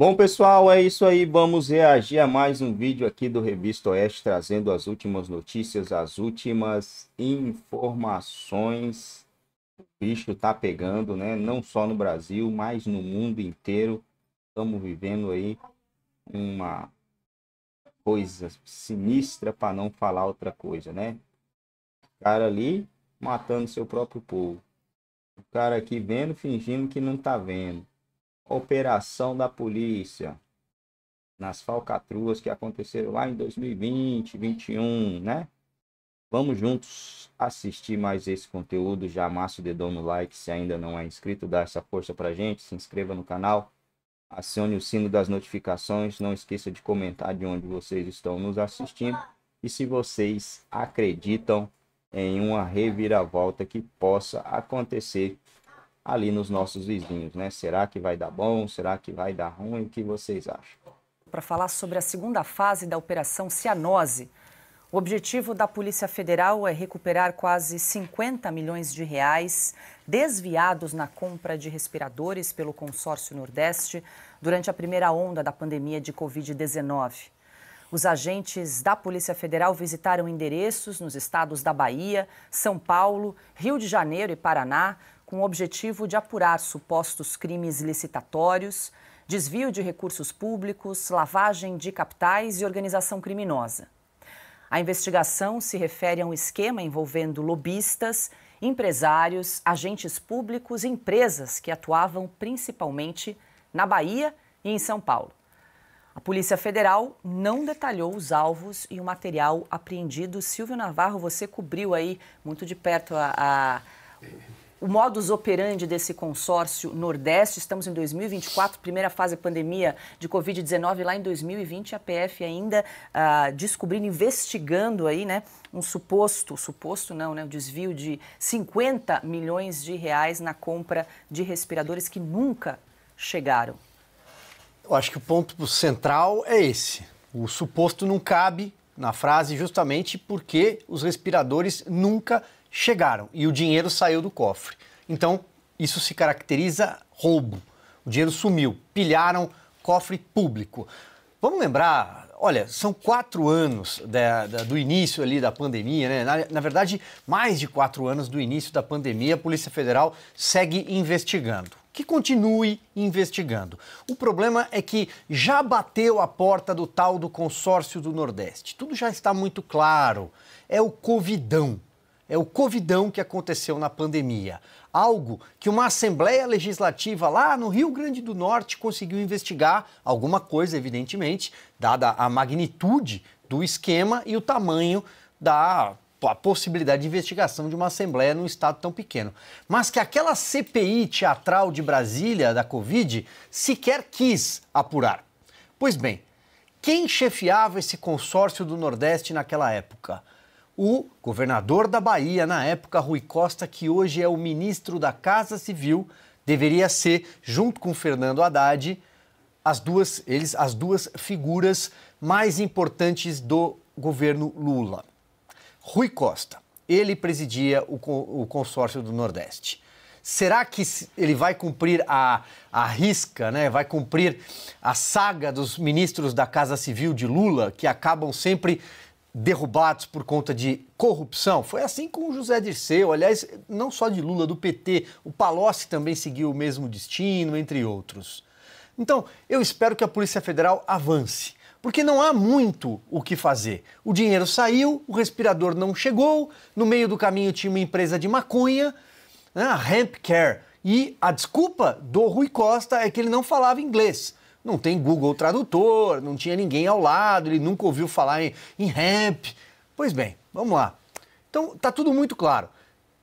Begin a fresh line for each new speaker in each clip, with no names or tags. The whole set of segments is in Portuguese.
Bom, pessoal, é isso aí. Vamos reagir a mais um vídeo aqui do Revista Oeste, trazendo as últimas notícias, as últimas informações. O bicho tá pegando, né? Não só no Brasil, mas no mundo inteiro. Estamos vivendo aí uma coisa sinistra para não falar outra coisa, né? O cara ali matando seu próprio povo. O cara aqui vendo, fingindo que não tá vendo operação da polícia nas falcatruas que aconteceram lá em 2020, 2021, né? Vamos juntos assistir mais esse conteúdo. Já amassa o dedão no like se ainda não é inscrito, dá essa força pra gente, se inscreva no canal, acione o sino das notificações, não esqueça de comentar de onde vocês estão nos assistindo e se vocês acreditam em uma reviravolta que possa acontecer ali nos nossos vizinhos, né? Será que vai dar bom? Será que vai dar ruim? O que vocês acham?
Para falar sobre a segunda fase da Operação Cianose. O objetivo da Polícia Federal é recuperar quase 50 milhões de reais desviados na compra de respiradores pelo consórcio Nordeste durante a primeira onda da pandemia de Covid-19. Os agentes da Polícia Federal visitaram endereços nos estados da Bahia, São Paulo, Rio de Janeiro e Paraná com o objetivo de apurar supostos crimes licitatórios, desvio de recursos públicos, lavagem de capitais e organização criminosa. A investigação se refere a um esquema envolvendo lobistas, empresários, agentes públicos e empresas que atuavam principalmente na Bahia e em São Paulo. A Polícia Federal não detalhou os alvos e o material apreendido. Silvio Navarro, você cobriu aí muito de perto a, a o modus operandi desse consórcio Nordeste. Estamos em 2024, primeira fase da pandemia de Covid-19, lá em 2020, a PF ainda ah, descobrindo, investigando aí, né, um suposto, suposto não, né, um desvio de 50 milhões de reais na compra de respiradores que nunca chegaram.
Eu acho que o ponto central é esse. O suposto não cabe na frase justamente porque os respiradores nunca chegaram chegaram e o dinheiro saiu do cofre. Então, isso se caracteriza roubo. O dinheiro sumiu, pilharam cofre público. Vamos lembrar, olha, são quatro anos da, da, do início ali da pandemia, né? Na, na, verdade, mais de quatro anos do início da pandemia, a Polícia Federal segue investigando. Que continue investigando. O problema é que já bateu a porta do tal do consórcio do Nordeste. Tudo já está muito claro. É o Covidão é o covidão que aconteceu na pandemia. Algo que uma Assembleia Legislativa lá no Rio Grande do Norte conseguiu investigar, alguma coisa, evidentemente, dada a magnitude do esquema e o tamanho da a possibilidade de investigação de uma Assembleia num estado tão pequeno. Mas que aquela CPI teatral de Brasília, da Covid, sequer quis apurar. Pois bem, quem chefiava esse consórcio do Nordeste naquela época? O governador da Bahia, na época, Rui Costa, que hoje é o ministro da Casa Civil, deveria ser, junto com Fernando Haddad, as duas, eles, as duas figuras mais importantes do governo Lula. Rui Costa, ele presidia o, o consórcio do Nordeste. Será que ele vai cumprir a, a risca, né? vai cumprir a saga dos ministros da Casa Civil de Lula, que acabam sempre derrubados por conta de corrupção. Foi assim com o José Dirceu, aliás, não só de Lula, do PT. O Palocci também seguiu o mesmo destino, entre outros. Então, eu espero que a Polícia Federal avance, porque não há muito o que fazer. O dinheiro saiu, o respirador não chegou, no meio do caminho tinha uma empresa de maconha, né, a Hemp Care. E a desculpa do Rui Costa é que ele não falava inglês não tem Google Tradutor, não tinha ninguém ao lado, ele nunca ouviu falar em, em rap. Pois bem, vamos lá. Então, tá tudo muito claro.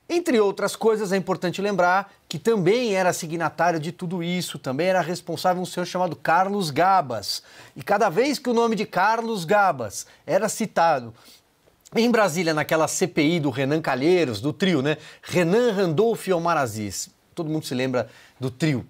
Entre outras coisas, é importante lembrar que também era signatário de tudo isso, também era responsável um senhor chamado Carlos Gabas. E cada vez que o nome de Carlos Gabas era citado em Brasília, naquela CPI do Renan Calheiros, do trio, né? Renan Randolph e Omar Aziz. Todo mundo se lembra do trio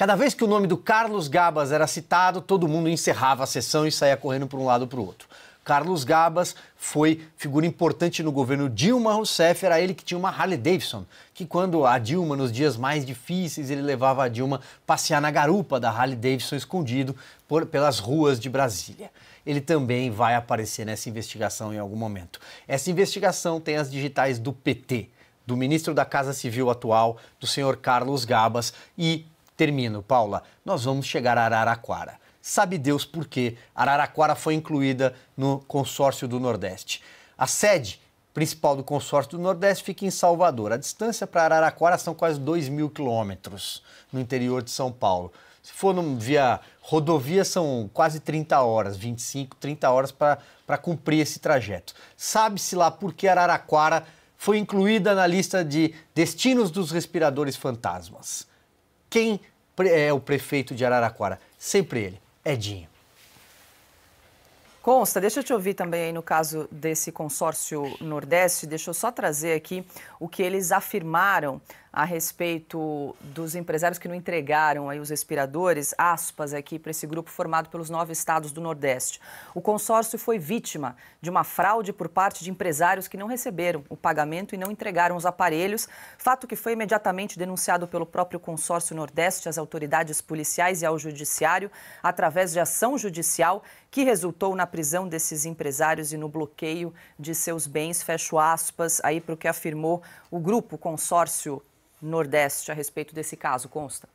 Cada vez que o nome do Carlos Gabas era citado, todo mundo encerrava a sessão e saía correndo para um lado para o outro. Carlos Gabas foi figura importante no governo Dilma Rousseff, era ele que tinha uma Harley Davidson, que quando a Dilma, nos dias mais difíceis, ele levava a Dilma passear na garupa da Harley Davidson escondido por, pelas ruas de Brasília. Ele também vai aparecer nessa investigação em algum momento. Essa investigação tem as digitais do PT, do ministro da Casa Civil atual, do senhor Carlos Gabas, e Termino, Paula. Nós vamos chegar a Araraquara. Sabe Deus por que Araraquara foi incluída no consórcio do Nordeste. A sede principal do consórcio do Nordeste fica em Salvador. A distância para Araraquara são quase 2 mil quilômetros no interior de São Paulo. Se for via rodovia, são quase 30 horas, 25, 30 horas para cumprir esse trajeto. Sabe-se lá por que Araraquara foi incluída na lista de destinos dos respiradores fantasmas. Quem é o prefeito de Araraquara? Sempre ele, Edinho.
Consta, deixa eu te ouvir também aí no caso desse consórcio Nordeste, deixa eu só trazer aqui o que eles afirmaram a respeito dos empresários que não entregaram aí os respiradores, aspas aqui para esse grupo formado pelos nove estados do Nordeste. O consórcio foi vítima de uma fraude por parte de empresários que não receberam o pagamento e não entregaram os aparelhos, fato que foi imediatamente denunciado pelo próprio consórcio Nordeste às autoridades policiais e ao judiciário através de ação judicial que resultou na prisão desses empresários e no bloqueio de seus bens, fecho aspas aí para o que afirmou o grupo consórcio Nordeste a respeito desse caso, consta?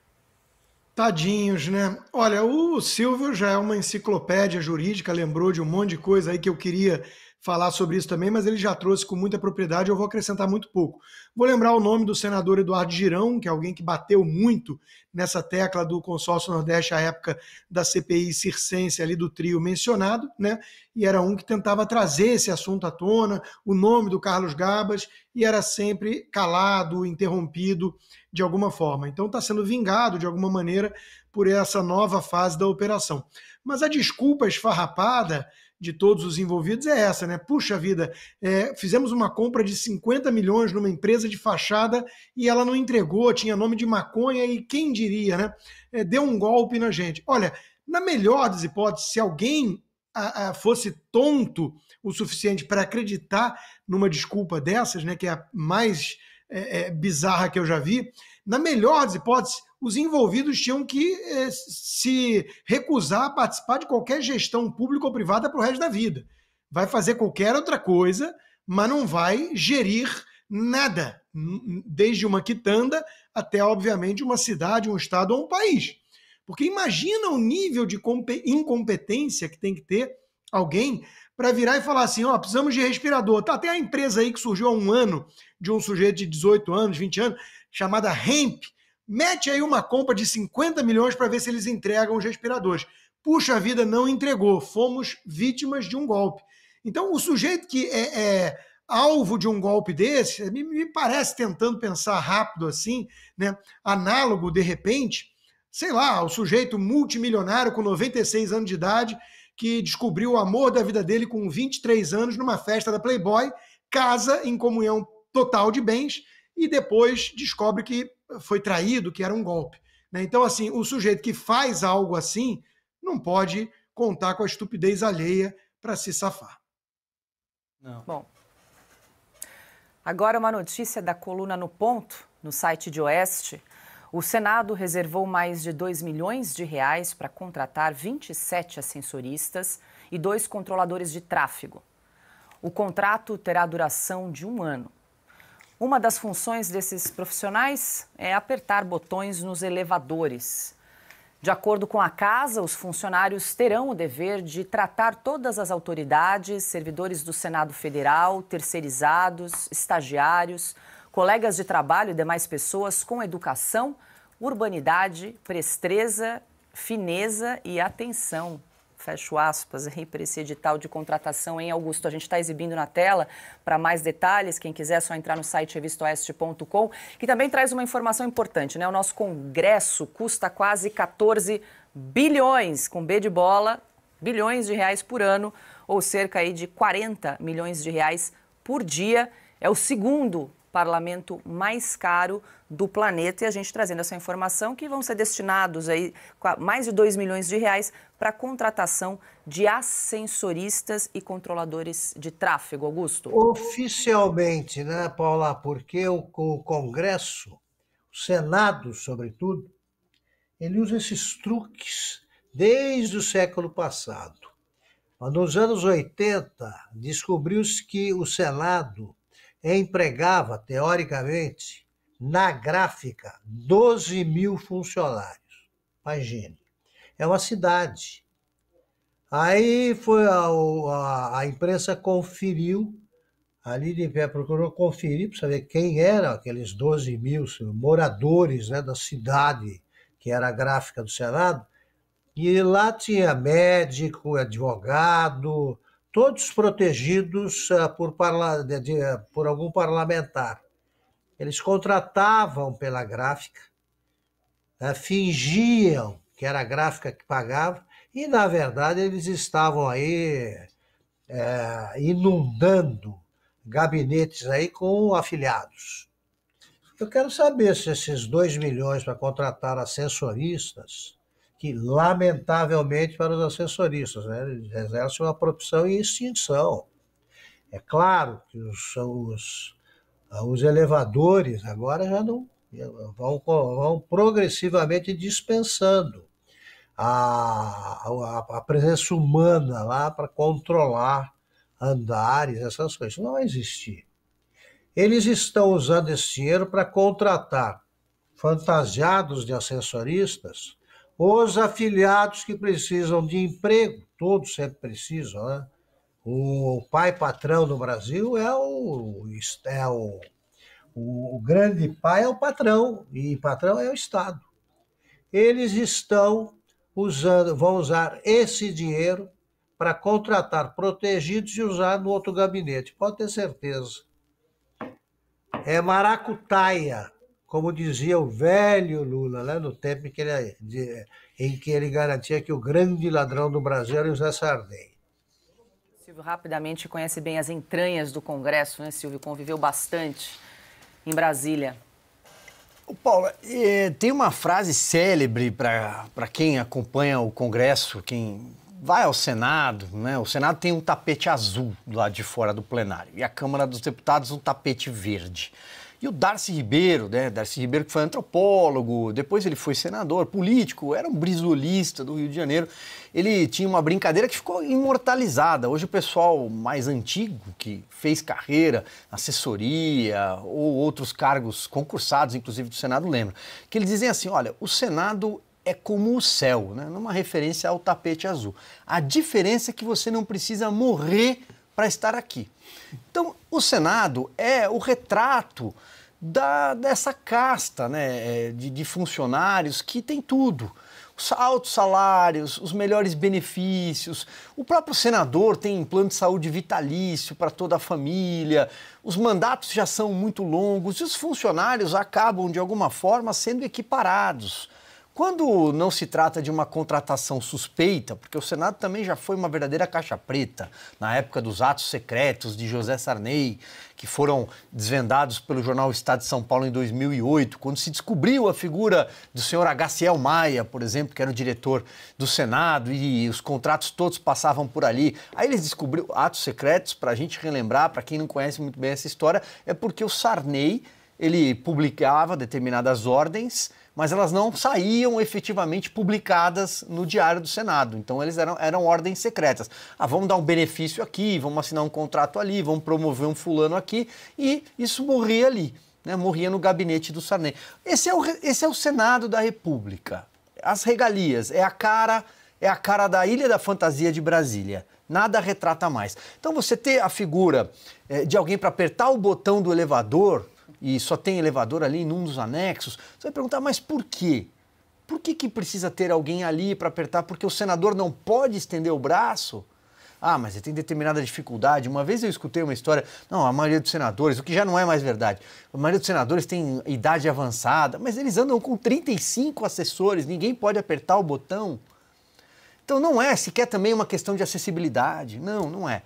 Tadinhos, né? Olha, o Silvio já é uma enciclopédia jurídica, lembrou de um monte de coisa aí que eu queria falar sobre isso também, mas ele já trouxe com muita propriedade, eu vou acrescentar muito pouco. Vou lembrar o nome do senador Eduardo Girão, que é alguém que bateu muito nessa tecla do consórcio Nordeste à época da CPI circense ali do trio mencionado, né? E era um que tentava trazer esse assunto à tona, o nome do Carlos Gabas, e era sempre calado, interrompido de alguma forma. Então está sendo vingado de alguma maneira por essa nova fase da operação. Mas a desculpa esfarrapada de todos os envolvidos é essa, né? Puxa vida, é, fizemos uma compra de 50 milhões numa empresa de fachada e ela não entregou, tinha nome de maconha e quem diria, né? É, deu um golpe na gente. Olha, na melhor das hipóteses, se alguém a, a, fosse tonto o suficiente para acreditar numa desculpa dessas, né? Que é a mais é, é bizarra que eu já vi, na melhor das hipóteses, os envolvidos tinham que eh, se recusar a participar de qualquer gestão pública ou privada para o resto da vida. Vai fazer qualquer outra coisa, mas não vai gerir nada, desde uma quitanda até, obviamente, uma cidade, um estado ou um país. Porque imagina o nível de incompetência que tem que ter alguém para virar e falar assim: ó, oh, precisamos de respirador. Tá até a empresa aí que surgiu há um ano, de um sujeito de 18 anos, 20 anos, chamada Hemp. Mete aí uma compra de 50 milhões para ver se eles entregam os respiradores. Puxa vida, não entregou. Fomos vítimas de um golpe. Então, o sujeito que é, é alvo de um golpe desse, me, me, parece, tentando pensar rápido assim, né, análogo, de repente, sei lá, o sujeito multimilionário com 96 anos de idade que descobriu o amor da vida dele com 23 anos numa festa da Playboy, casa em comunhão total de bens e depois descobre que foi traído, que era um golpe. Né? Então, assim, o sujeito que faz algo assim não pode contar com a estupidez alheia para se safar. Não. Bom, agora uma notícia da coluna No Ponto,
no site de Oeste. O Senado reservou mais de 2 milhões de reais para contratar 27 ascensoristas e dois controladores de tráfego. O contrato terá duração de um ano. Uma das funções desses profissionais é apertar botões nos elevadores. De acordo com a casa, os funcionários terão o dever de tratar todas as autoridades, servidores do Senado Federal, terceirizados, estagiários, colegas de trabalho e demais pessoas com educação, urbanidade, presteza, fineza e atenção fecho aspas, aí para esse edital de contratação em Augusto. A gente está exibindo na tela para mais detalhes. Quem quiser, é só entrar no site revistoeste.com, que também traz uma informação importante, né? O nosso congresso custa quase 14 bilhões, com B de bola, bilhões de reais por ano, ou cerca aí de 40 milhões de reais por dia. É o segundo parlamento mais caro do planeta. E a gente trazendo essa informação que vão ser destinados aí mais de 2 milhões de reais para a contratação de ascensoristas e controladores de tráfego, Augusto.
Oficialmente, né, Paula? Porque o, o Congresso, o Senado, sobretudo, ele usa esses truques desde o século passado. Nos anos 80, descobriu-se que o Senado empregava, teoricamente, na gráfica, 12 mil funcionários. Imagine. É uma cidade. Aí foi a, a, a imprensa conferiu, ali de pé procurou conferir para saber quem eram aqueles 12 mil moradores né, da cidade, que era a gráfica do Senado, e lá tinha médico, advogado, todos protegidos ah, por, parla... de... por algum parlamentar. Eles contratavam pela gráfica, ah, fingiam que era a gráfica que pagava, e, na verdade, eles estavam aí é, inundando gabinetes aí com afiliados. Eu quero saber se esses 2 milhões para contratar ascensoristas que, lamentavelmente, para os assessoristas, né, eles exercem uma profissão em extinção. É claro que os, os, ah, os elevadores agora já não vão, vão progressivamente dispensando a, a, a presença humana lá para controlar andares, essas coisas. Não vai existir. Eles estão usando esse dinheiro para contratar fantasiados de assessoristas os afiliados que precisam de emprego, todos sempre precisam, né? O pai patrão no Brasil é o, é o, o grande pai é o patrão, e patrão é o Estado. Eles estão usando, vão usar esse dinheiro para contratar protegidos e usar no outro gabinete, pode ter certeza. É maracutaia como dizia o velho Lula, lá né, no tempo em que ele, de, em que ele garantia que o grande ladrão do Brasil era o José Sarney.
Silvio rapidamente conhece bem as entranhas do Congresso, né, Silvio? Conviveu bastante em Brasília.
O Paula, tem uma frase célebre para quem acompanha o Congresso, quem vai ao Senado, né? O Senado tem um tapete azul lá de fora do plenário e a Câmara dos Deputados um tapete verde. E o Darcy Ribeiro, né? Darcy Ribeiro que foi antropólogo, depois ele foi senador, político, era um brisolista do Rio de Janeiro. Ele tinha uma brincadeira que ficou imortalizada. Hoje o pessoal mais antigo que fez carreira, assessoria ou outros cargos concursados, inclusive do Senado, lembra. Que eles dizem assim, olha, o Senado é como o céu, né? numa referência ao tapete azul. A diferença é que você não precisa morrer para estar aqui. Então, o Senado é o retrato da, dessa casta né, é, de, de funcionários que tem tudo. Os altos salários, os melhores benefícios, o próprio senador tem plano de saúde vitalício para toda a família, os mandatos já são muito longos e os funcionários acabam, de alguma forma, sendo equiparados. Quando não se trata de uma contratação suspeita, porque o Senado também já foi uma verdadeira caixa preta, na época dos atos secretos de José Sarney, que foram desvendados pelo jornal Estado de São Paulo em 2008, quando se descobriu a figura do senhor Agaciel Maia, por exemplo, que era o diretor do Senado, e os contratos todos passavam por ali. Aí eles descobriram atos secretos, para a gente relembrar, para quem não conhece muito bem essa história, é porque o Sarney ele publicava determinadas ordens mas elas não saíam efetivamente publicadas no Diário do Senado. Então eles eram, eram ordens secretas. Ah, vamos dar um benefício aqui, vamos assinar um contrato ali, vamos promover um fulano aqui, e isso morria ali. Né, morria no gabinete do Sarney. Esse é, o, esse é o Senado da República. As regalias, é a cara é a cara da Ilha da Fantasia de Brasília. Nada retrata mais. Então você ter a figura eh, de alguém para apertar o botão do elevador e só tem elevador ali em um dos anexos, você vai perguntar, mas por quê? Por que, que precisa ter alguém ali para apertar? Porque o senador não pode estender o braço? Ah, mas ele tem determinada dificuldade. Uma vez eu escutei uma história, não, a maioria dos senadores, o que já não é mais verdade, a maioria dos senadores tem idade avançada, mas eles andam com 35 assessores, ninguém pode apertar o botão. Então não é sequer também uma questão de acessibilidade, não, não é.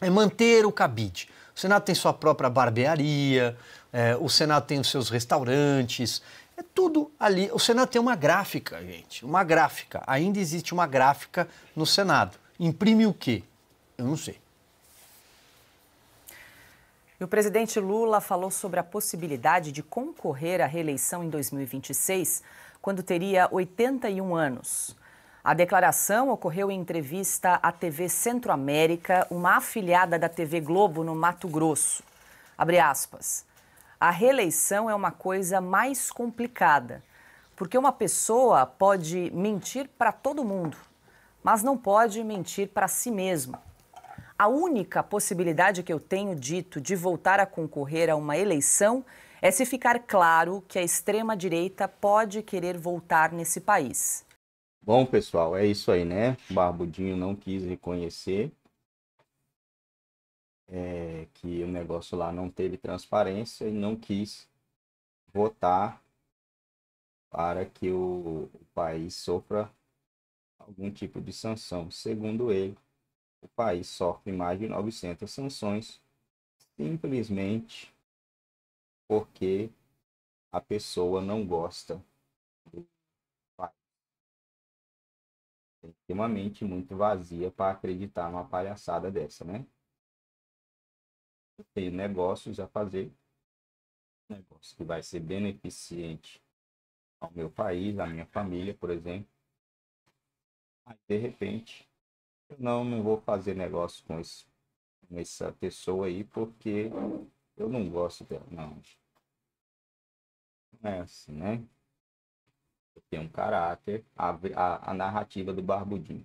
É manter o cabide. O Senado tem sua própria barbearia, é, o Senado tem os seus restaurantes, é tudo ali. O Senado tem uma gráfica, gente, uma gráfica. Ainda existe uma gráfica no Senado. Imprime o quê? Eu não sei.
E o presidente Lula falou sobre a possibilidade de concorrer à reeleição em 2026, quando teria 81 anos. A declaração ocorreu em entrevista à TV Centro-América, uma afiliada da TV Globo no Mato Grosso. Abre aspas. A reeleição é uma coisa mais complicada, porque uma pessoa pode mentir para todo mundo, mas não pode mentir para si mesma. A única possibilidade que eu tenho dito de voltar a concorrer a uma eleição é se ficar claro que a extrema-direita pode querer voltar nesse país.
Bom, pessoal, é isso aí, né? Barbudinho não quis reconhecer é, que o negócio lá não teve transparência e não quis votar para que o, o país sofra algum tipo de sanção. Segundo ele, o país sofre mais de 900 sanções simplesmente porque a pessoa não gosta do país. Tem uma mente muito vazia para acreditar numa palhaçada dessa, né? ter negócios a fazer, negócio que vai ser beneficente ao meu país, à minha família, por exemplo. Aí, de repente, eu não, não vou fazer negócio com, esse, com essa pessoa aí porque eu não gosto dela. Não. Não é assim, né? Tem um caráter, a, a, a narrativa do Barbudinho.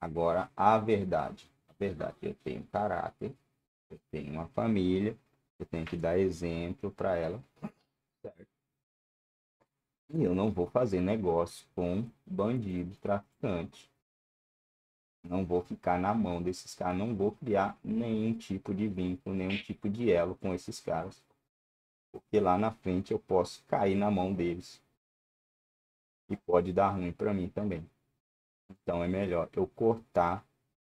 Agora, a verdade. A verdade, eu tenho caráter, eu tenho uma família, eu tenho que dar exemplo para ela. Certo? E eu não vou fazer negócio com bandido, traficante. Não vou ficar na mão desses caras, não vou criar nenhum tipo de vínculo, nenhum tipo de elo com esses caras. Porque lá na frente eu posso cair na mão deles. E pode dar ruim para mim também. Então é melhor eu cortar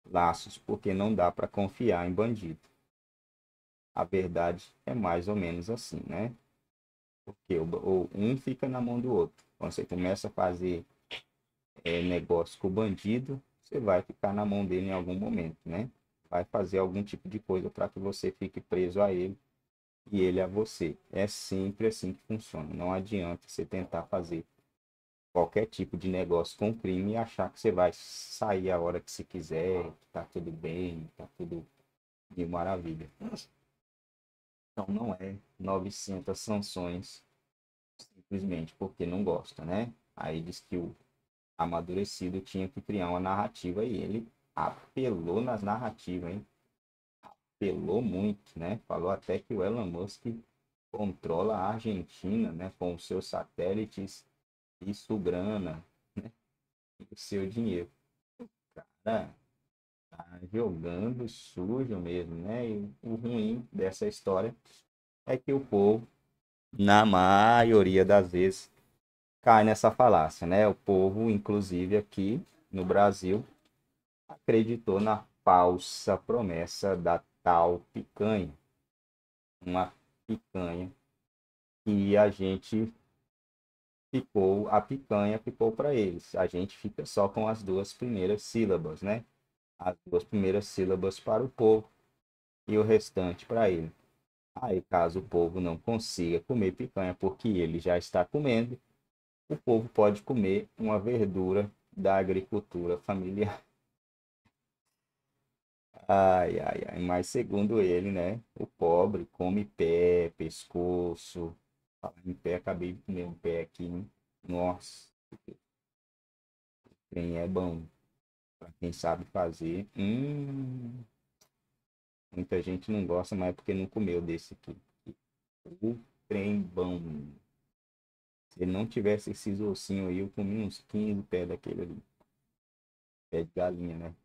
laços, porque não dá para confiar em bandido. A verdade é mais ou menos assim, né? Porque o, o um fica na mão do outro. Quando você começa a fazer é, negócio com o bandido, você vai ficar na mão dele em algum momento, né? Vai fazer algum tipo de coisa para que você fique preso a ele e ele a você. É sempre assim que funciona. Não adianta você tentar fazer qualquer tipo de negócio com crime e achar que você vai sair a hora que você quiser, que tá tudo bem, tá tudo de maravilha. Então não é 900 sanções simplesmente porque não gosta, né? Aí diz que o amadurecido tinha que criar uma narrativa e ele apelou nas narrativas, hein? Apelou muito, né? Falou até que o Elon Musk controla a Argentina, né? Com os seus satélites e grana, né? o seu dinheiro. O cara jogando sujo mesmo, né? E o ruim dessa história é que o povo, na maioria das vezes, cai nessa falácia, né? O povo, inclusive aqui no Brasil, acreditou na falsa promessa da tal picanha. Uma picanha que a gente ficou, a picanha ficou para eles. A gente fica só com as duas primeiras sílabas, né? as duas primeiras sílabas para o povo e o restante para ele. Aí, caso o povo não consiga comer picanha porque ele já está comendo, o povo pode comer uma verdura da agricultura familiar. Ai, ai, ai. Mas segundo ele, né? O pobre come pé, pescoço. Em pé, acabei de comer um pé aqui. Hein? Nossa. Quem é bom para quem sabe fazer. Hum, muita gente não gosta, mas é porque não comeu desse aqui. O trem bom. Se não tivesse esses ossinhos aí, eu comi uns 15 pés daquele ali. Pé de galinha, né?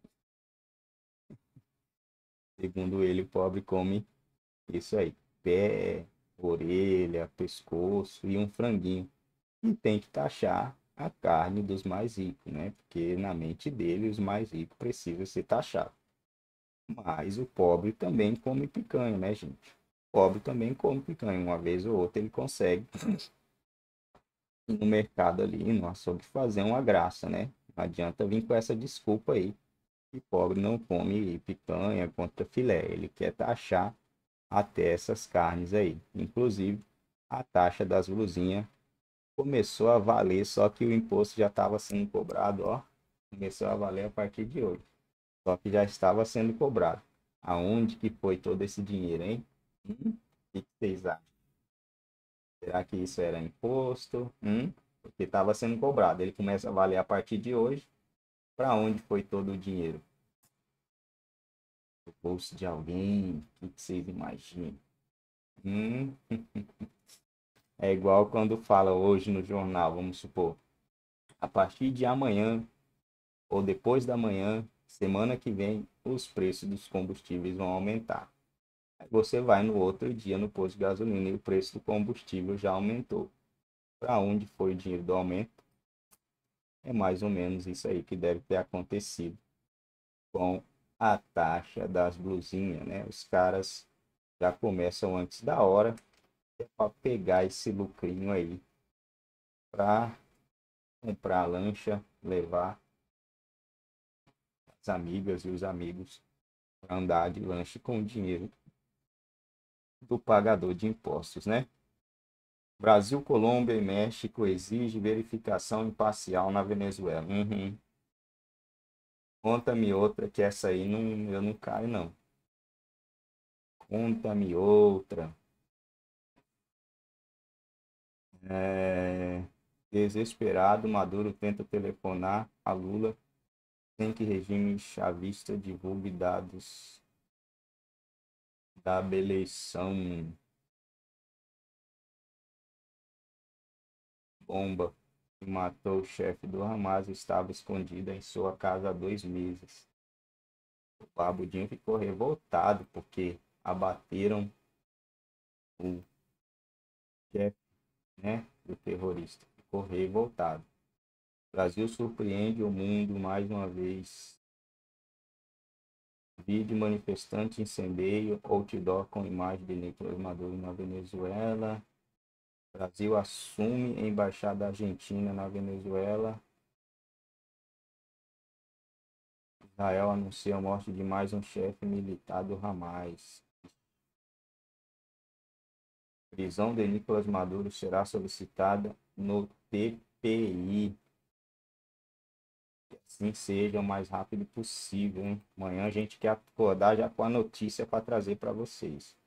Segundo ele, o pobre come isso aí. Pé, orelha, pescoço e um franguinho. E tem que taxar a carne dos mais ricos, né? Porque na mente dele os mais ricos precisam ser taxados. Mas o pobre também come picanha, né, gente? O pobre também come picanha. Uma vez ou outra ele consegue no mercado ali, no açougue, fazer uma graça, né? Não adianta vir com essa desculpa aí. Que pobre não come picanha contra filé. Ele quer taxar até essas carnes aí. Inclusive, a taxa das blusinhas começou a valer, só que o imposto já estava sendo cobrado, ó. Começou a valer a partir de hoje. Só que já estava sendo cobrado. Aonde que foi todo esse dinheiro, hein? Hum? O que vocês acham? Será que isso era imposto? Hum? Porque estava sendo cobrado. Ele começa a valer a partir de hoje. Para onde foi todo o dinheiro? O bolso de alguém? O que vocês imaginam? Hum? É igual quando fala hoje no jornal, vamos supor, a partir de amanhã ou depois da manhã, semana que vem, os preços dos combustíveis vão aumentar. você vai no outro dia no posto de gasolina e o preço do combustível já aumentou. Para onde foi o dinheiro do aumento? É mais ou menos isso aí que deve ter acontecido com a taxa das blusinhas, né? Os caras já começam antes da hora para pegar esse lucrinho aí para comprar a lancha, levar as amigas e os amigos para andar de lanche com o dinheiro do pagador de impostos, né? Brasil, Colômbia e México exigem verificação imparcial na Venezuela. Uhum. Conta-me outra que essa aí não, eu não caio, não. Conta-me outra. É, desesperado, Maduro tenta telefonar a Lula sem que regime chavista divulgue dados da eleição. Bomba que matou o chefe do Hamas estava escondida em sua casa há dois meses. O Babudinho ficou revoltado porque abateram o chefe né, do terrorista. correr voltado. Brasil surpreende o mundo mais uma vez. Vídeo manifestante incendeio outdoor com imagem de Nicolás Maduro na Venezuela. Brasil assume embaixada argentina na Venezuela. Israel anuncia a morte de mais um chefe militar do Hamas prisão de Nicolas Maduro será solicitada no TPI. Que assim seja o mais rápido possível. Hein? Amanhã a gente quer acordar já com a notícia para trazer para vocês.